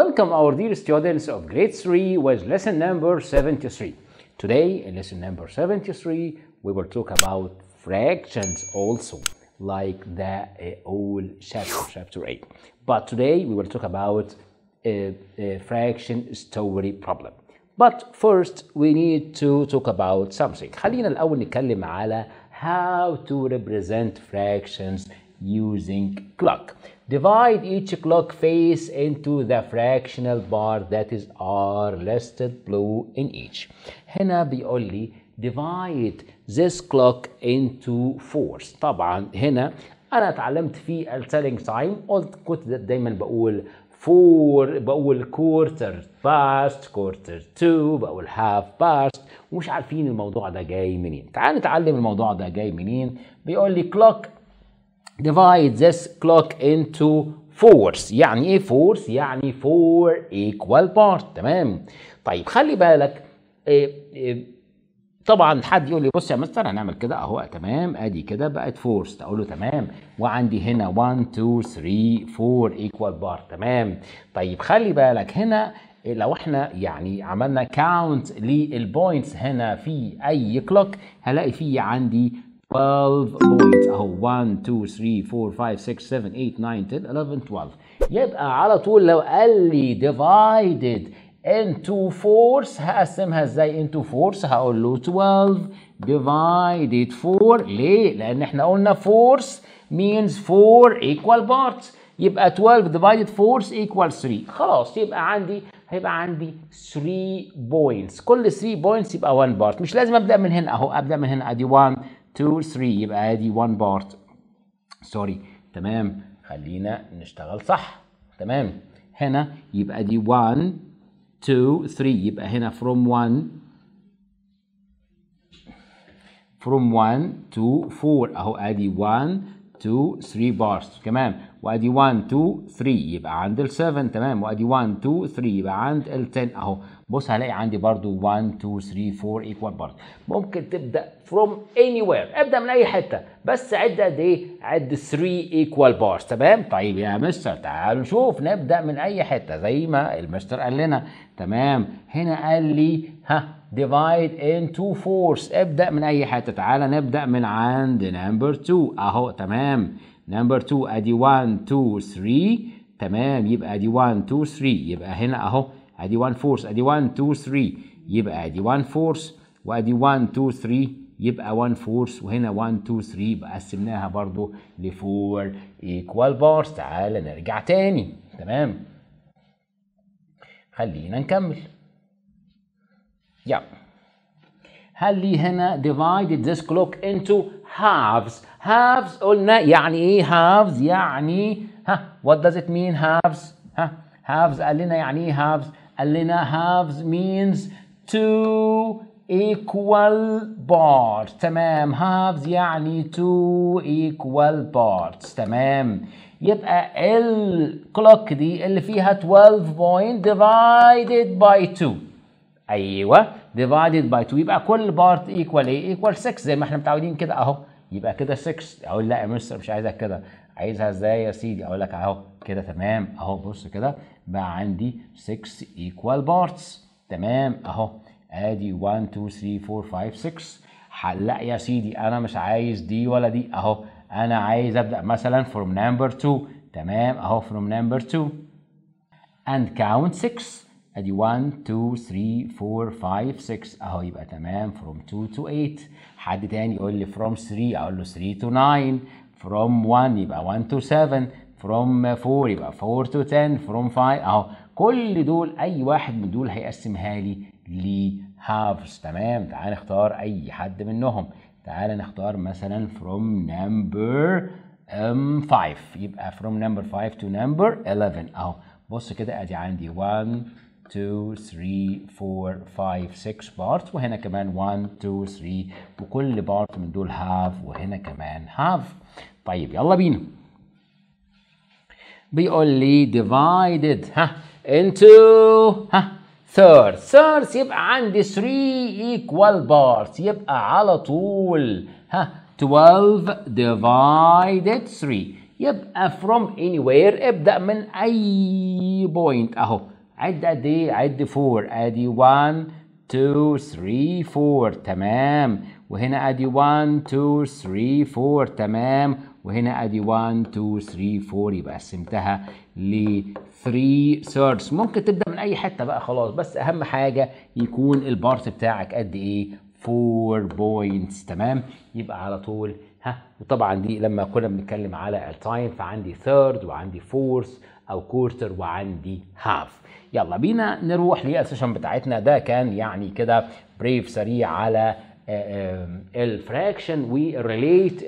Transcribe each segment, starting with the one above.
Welcome our dear students of grade 3 with lesson number 73. Today, in lesson number 73, we will talk about fractions also, like the uh, chapter, chapter 8. But today, we will talk about a, eh, a eh, fraction story problem. But first, we need to talk about something. خلينا الأول نتكلم على how to represent fractions using clock. Divide each clock face into the fractional bar that is R listed blue in each. هنا بيقول لي divide this clock into fours. طبعا هنا أنا تعلمت في السيلينج تايم قلت كنت دايما بقول four بقول quarter past quarter two بقول half past ومش عارفين الموضوع ده جاي منين. تعال نتعلم الموضوع ده جاي منين. بيقول لي clock divide this clock into fours يعني ايه fours يعني four equal parts تمام طيب خلي بالك إيه، إيه، طبعا حد يقول لي بص يا مستر هنعمل كده اهو تمام ادي كده بقت فورس اقول له تمام وعندي هنا 1 2 3 4 ايكوال بار تمام طيب خلي بالك هنا لو احنا يعني عملنا كاونت للبوينتس هنا في اي كلوك هلاقي في عندي 12 بوينتس اهو 1 2 3 4 5 6 7 8 9 10 11 12 يبقى على طول لو قال لي e divided into force هقسمها ازاي into force هقول له 12 divided 4 ليه؟ لان احنا قلنا force means 4 equal parts يبقى 12 divided force equal 3 خلاص يبقى عندي هيبقى عندي 3 بوينتس كل 3 بوينتس يبقى 1 بارت مش لازم ابدا من هنا اهو ابدا من هنا ادي 1 2 3 يبقى ادي 1 بارت سوري تمام خلينا نشتغل صح تمام هنا يبقى دي 1 2 3 يبقى هنا from 1 from 1 to 4 اهو ادي 1 2 3 بارس تمام وادي 1 2 3 يبقى عند ال 7 تمام وادي 1 2 3 يبقى عند ال 10 اهو بص هلاقي عندي برضو 1 2 3 4 ايكوال برضو ممكن تبدا فروم اني وير ابدا من اي حته بس عد قد ايه عد 3 ايكوال بارز تمام طيب يا مستر تعالوا نشوف نبدا من اي حته زي ما المستر قال لنا تمام هنا قال لي ها ان تو فورس ابدأ من أي حتة تعالى نبدأ من عند نمبر 2 أهو تمام نمبر 2 أدي 1 2 3 تمام يبقى أدي 1 2 3 يبقى هنا أهو ادي 1 فورس ادي 1 2 3 يبقى ادي 1 فورس وادي 1 2 3 يبقى 1 فورس وهنا 1 2 3 يبقى قسمناها برضو ل 4 ايكوال بارز تعالى نرجع تاني تمام خلينا نكمل يا هل لي هنا divided this clock into halves halves قلنا يعني ايه halves يعني ها وات داز ات مين هافز ها هافز قال لنا يعني ايه halves قال لنا halves means two equal parts تمام halves يعني two equal parts تمام يبقى clock دي اللي فيها 12 point divided by 2 ايوه divided by 2 يبقى كل part equal ايه equal 6 زي ما احنا متعودين كده اهو يبقى كده 6 اقول لا يا مستر مش عايزك كده عايزها ازاي يا سيدي اقول لك اهو كده تمام اهو بص كده بقى عندي 6 ايكوال بارتس تمام اهو ادي 1 2 3 4 5 6 لا يا سيدي انا مش عايز دي ولا دي اهو انا عايز ابدا مثلا from number 2 تمام اهو from number 2 and count 6 ادي 1 2 3 4 5 6 اهو يبقى تمام from 2 to 8 حد تاني يقول لي from 3 اقول له 3 to 9 from 1 يبقى 1 to 7 from 4 يبقى 4 to 10 from 5 اهو كل دول اي واحد من دول هيقسمها لي لهافز تمام تعال نختار اي حد منهم تعال نختار مثلا from number um, 5 يبقى from number 5 to number 11 اهو بص كده ادي عندي 1 2 3 4 5 6 بارت وهنا كمان 1 2 3 وكل بارت من دول هاف وهنا كمان هاف طيب يلا بينا بيقول لي divided ها into ها thirds thirds يبقى عندي 3 equal parts يبقى على طول ها 12 divided 3 يبقى from anywhere ابدأ من أي بوينت أهو عد قد إيه؟ عد 4 أدي 1 2 3 4 تمام وهنا أدي 1 2 3 4 تمام وهنا ادي 1 2 3 4 يبقى قسمتها ل 3 ثيردز ممكن تبدا من اي حته بقى خلاص بس اهم حاجه يكون البارت بتاعك قد ايه 4 بوينتس تمام يبقى على طول ها وطبعا دي لما كنا بنتكلم على التايم فعندي ثيرد وعندي فورث او كورتر وعندي هاف يلا بينا نروح للسيشن بتاعتنا ده كان يعني كده بريف سريع على Uh, um, L fraction a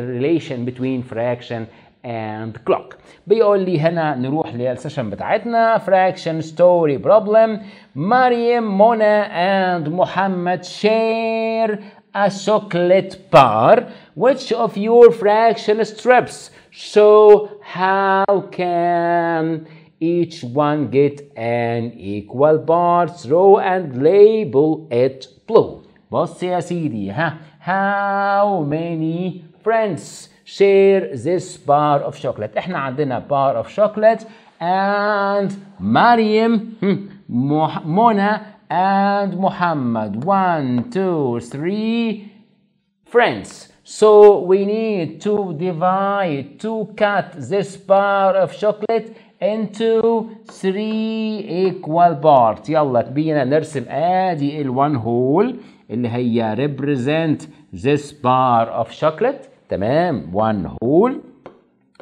relation between fraction and clock بيقول لي هنا نروح للسيشن بتاعتنا fraction story problem مريم منى and محمد share a chocolate bar which of your fraction strips so how can each one get an equal bar? throw and label it blue بص يا سيدي ها how many friends share this bar of chocolate احنا عندنا bar of chocolate and مريم منى hmm, and محمد One, two, three friends so we need to divide to cut this bar of chocolate into three equal parts يلا بينا نرسم ادي ال1 hole. اللي هي represent this bar of chocolate تمام one whole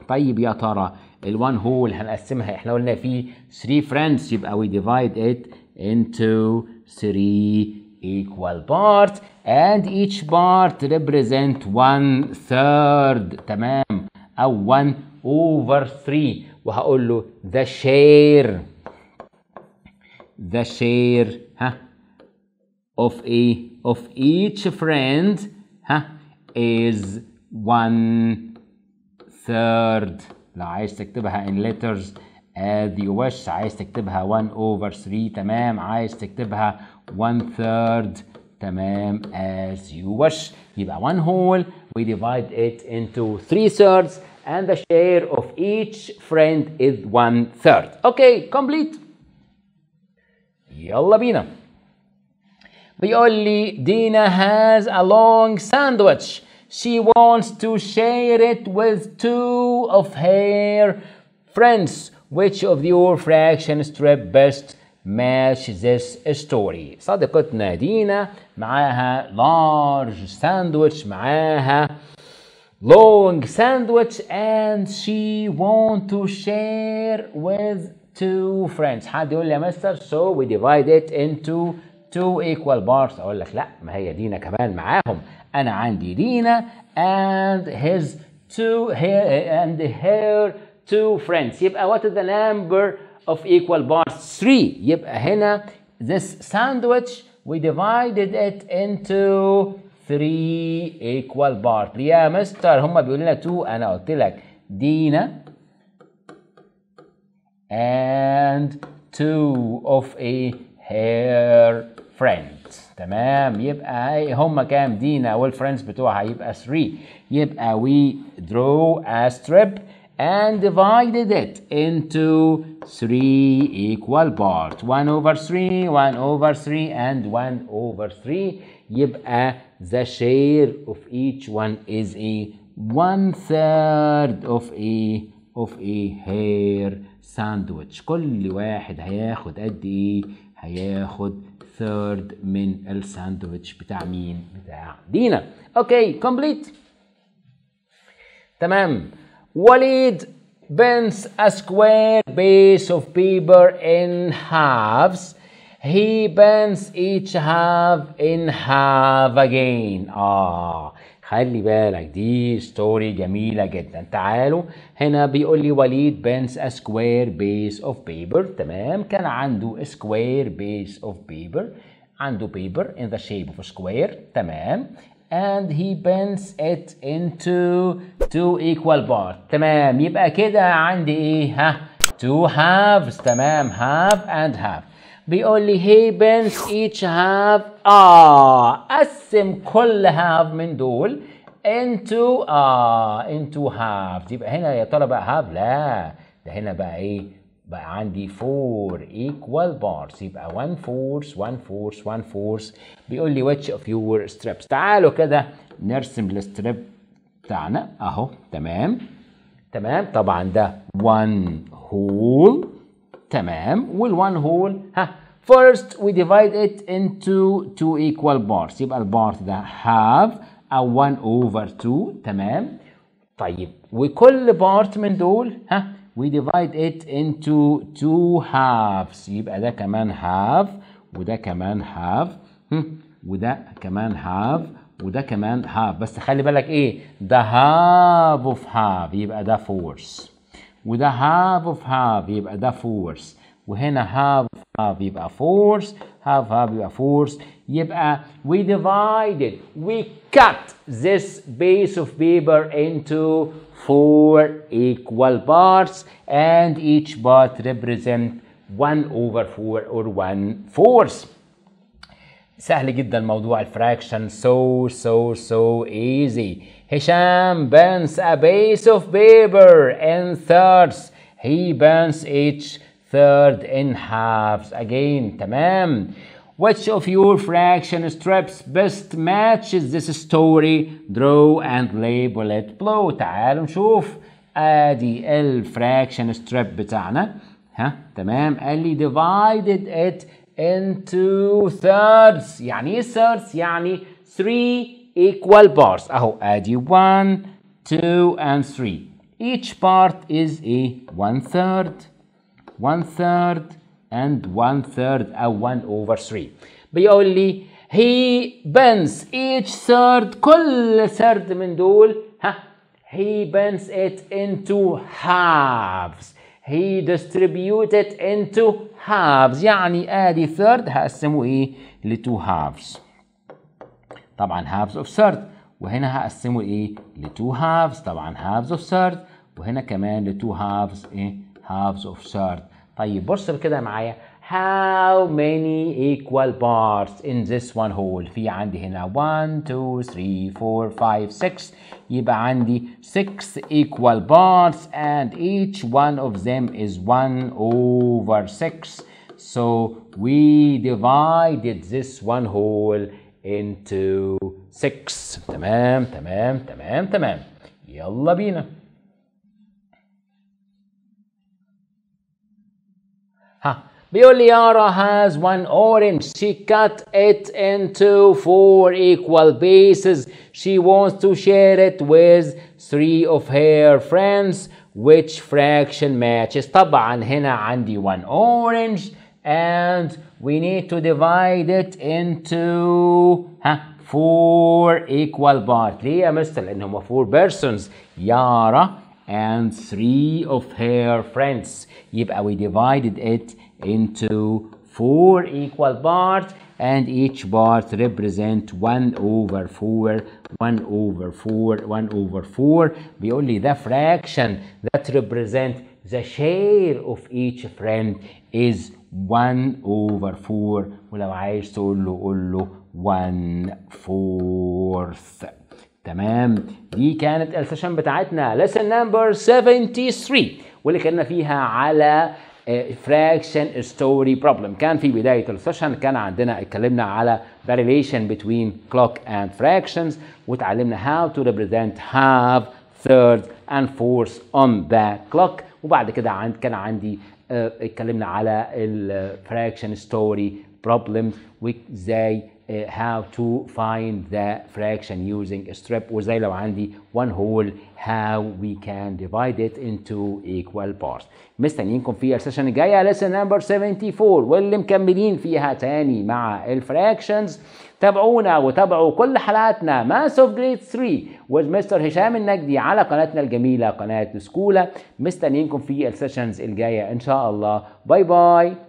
طيب يا ترى ال one whole هنقسمها احنا قلنا في three friends يبقى we divide it into three equal parts and each part represent one third تمام او one over three وهقول له the share the share of a of each friend huh, is one third to عايز تكتبها in letters as you wish عايز تكتبها 1 over 3 تمام عايز تكتبها 1 one third. تمام as you wish يبقى one whole we divide it into 3 thirds and the share of each friend is one third. okay complete يلا بينا the only Dina has a long sandwich. She wants to share it with two of her friends. Which of your fraction strip best match this story صديقتنا دينا معاها large sandwich معاها long sandwich and she want to share with two friends حد يقول لي يا مستر so we divide it into Two equal parts اقول لك لا ما هي دينا كمان معاهم انا عندي دينا and his two her and her two friends يبقى what is the number of equal bars? 3 يبقى هنا this sandwich we divided it into 3 equal bars. يا مستر هما بيقولوا لنا 2 انا قلت لك دينا and two of a hair friend تمام يبقى هما كام دينا friends بتوعها يبقى 3 يبقى we draw a strip and divided it into 3 equal parts 1 over 3 1 over 3 and 1 over 3 يبقى the share of each one is a one third of a of a hair sandwich كل واحد هياخد قد ايه هياخد third من الساندويتش بتاع مين؟ بتاع دينا. اوكي كومبليت. تمام. وليد bends a square piece of paper in halves. He bends each half in half again. اه ah. خلي بالك دي ستوري جميلة جدا تعالوا هنا بيقول لي وليد بنس سكوير بيس اوف بيبر تمام كان عنده سكوير بيس اوف بيبر عنده بيبر in the shape of a square تمام and he bends it into two equal parts تمام يبقى كده عندي ايه ها two halves تمام half and half بيقول لي هي بنت ايتش هاف اه قسم كل هاف من دول انتو اه انتو هاف يبقى هنا يا ترى بقى هاف لا ده هنا بقى ايه بقى عندي 4 equal بارز يبقى 1 فورس 1 فورس 1 فورس بيقول لي which of your strips تعالوا كده نرسم الستريب بتاعنا اهو تمام تمام طبعا ده 1 هول تمام والوان هول ها first we divide it into two equal parts يبقى البارت ده half او 1 over 2 تمام طيب وكل بارت من دول ها we divide it into two halves يبقى ده كمان half وده كمان half وده كمان half وده كمان هاف بس خلي بالك ايه ده هاف اوف هاف يبقى ده فورس وده half of half يبقى ده فورس وهنا هاف Half يبقى half هاف هاف يبقى force يبقى we divided we cut this piece of paper into four equal parts and each part represent 1 over 4 or 1 fourth سهل جدا موضوع الفراكشن so so so easy Hisham burns a base of paper in thirds. He burns each third in halves. Again, tamam. Which of your fraction strips best matches this story? Draw and label it below. تعال نشوف. ادي الفراكشن strip بتاعنا ها تمام قال لي divided it into thirds يعني thirds يعني 3 equal parts add you 1 2 and 3 each part is a one third one third and one third a 1 over 3 بيقول only he bends each third كل ثرد من دول ها he bends it into halves he distributed into halves يعني ادي ثرد هقسمه ايه لتو halves طبعا halves of third وهنا هقسمه ايه لتو halves طبعا halves of third وهنا كمان لتو halves ايه halves of third طيب بص كده معايا how many equal parts in this one whole في عندي هنا 1 2 3 4 5 6 يبقى عندي 6 equal parts and each one of them is 1 over 6 so we divided this one whole into 6 تمام تمام تمام تمام يلا بينا ها بيقول لي has one orange. She cut it into four equal pieces. She wants to share it with three of her friends. Which fraction matches؟ طبعا هنا عندي one orange and we need to divide it into ها four equal parts ليه يا مستر لان هم four persons يارا and three of her friends يبقى we divided it into four equal parts and each part represent 1 over 4 1 over 4 1 over 4 بيقول لي the fraction that represent the share of each friend is 1 over 4 ولو عايز تقول له قول له 1 fourth تمام دي كانت السيشن بتاعتنا lesson نمبر 73 واللي كنا فيها على فراكشن ستوري بروبلم كان في بدايه السيشن كان عندنا اتكلمنا على فاريليشن بتوين clock اند فراكشنز وتعلمنا هاو تو ريبريزنت هاف third اند فورث اون ذا clock وبعد كده عند كان عندي آه، اتكلمنا على الفراكشن ستوري بروبلمز وازاي Uh, how to find the fraction using a strip وزي لو عندي one whole how we can divide it into equal parts مستنيينكم في السيشن الجايه lesson number 74 واللي مكملين فيها تاني مع الفراكشنز تابعونا وتابعوا كل حلقاتنا ماس اوف جريد 3 مستر هشام النجدي على قناتنا الجميله قناه سكولا مستنيينكم في السيشنز الجايه ان شاء الله باي باي